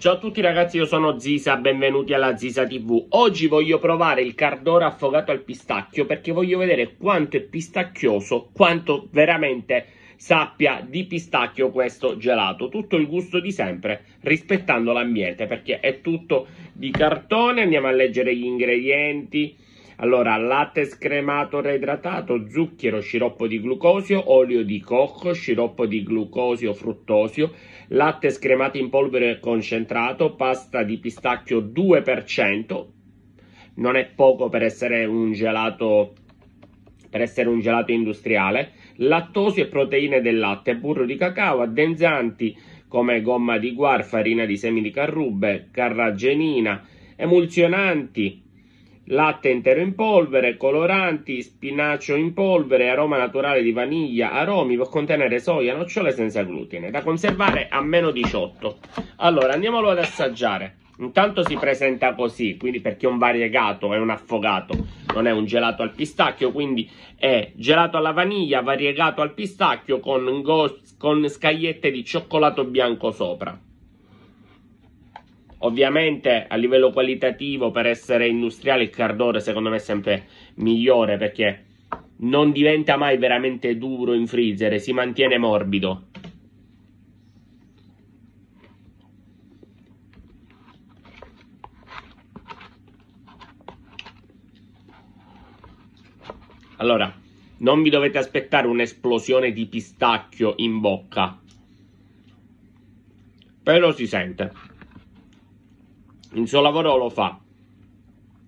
Ciao a tutti ragazzi, io sono Zisa, benvenuti alla Zisa TV. Oggi voglio provare il cardoro affogato al pistacchio perché voglio vedere quanto è pistacchioso, quanto veramente sappia di pistacchio questo gelato. Tutto il gusto di sempre, rispettando l'ambiente perché è tutto di cartone. Andiamo a leggere gli ingredienti. Allora, latte scremato reidratato, zucchero, sciroppo di glucosio, olio di cocco, sciroppo di glucosio fruttosio, latte scremato in polvere concentrato, pasta di pistacchio 2%, non è poco per essere un gelato, essere un gelato industriale, lattosio e proteine del latte, burro di cacao, addensanti come gomma di guar, farina di semi di carrube, carragenina, emulsionanti, latte intero in polvere, coloranti, spinacio in polvere, aroma naturale di vaniglia, aromi, può contenere soia, nocciole senza glutine, da conservare a meno 18. Allora, andiamolo ad assaggiare. Intanto si presenta così, quindi perché è un variegato, è un affogato, non è un gelato al pistacchio, quindi è gelato alla vaniglia variegato al pistacchio con, con scagliette di cioccolato bianco sopra. Ovviamente a livello qualitativo per essere industriale il cardore secondo me è sempre migliore perché non diventa mai veramente duro in freezer, si mantiene morbido. Allora, non vi dovete aspettare un'esplosione di pistacchio in bocca, però si sente il suo lavoro lo fa.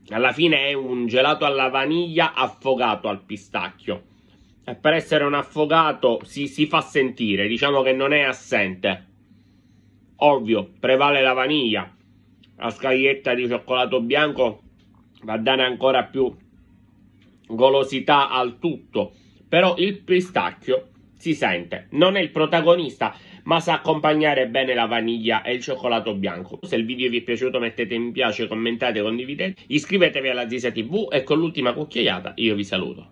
Alla fine è un gelato alla vaniglia affogato al pistacchio. E per essere un affogato si, si fa sentire, diciamo che non è assente. Ovvio, prevale la vaniglia. La scaglietta di cioccolato bianco va a dare ancora più golosità al tutto. Però il pistacchio si sente. Non è il protagonista, ma sa accompagnare bene la vaniglia e il cioccolato bianco. Se il video vi è piaciuto mettete mi piace, commentate, condividete, iscrivetevi alla Zisa TV e con l'ultima cucchiaiata io vi saluto.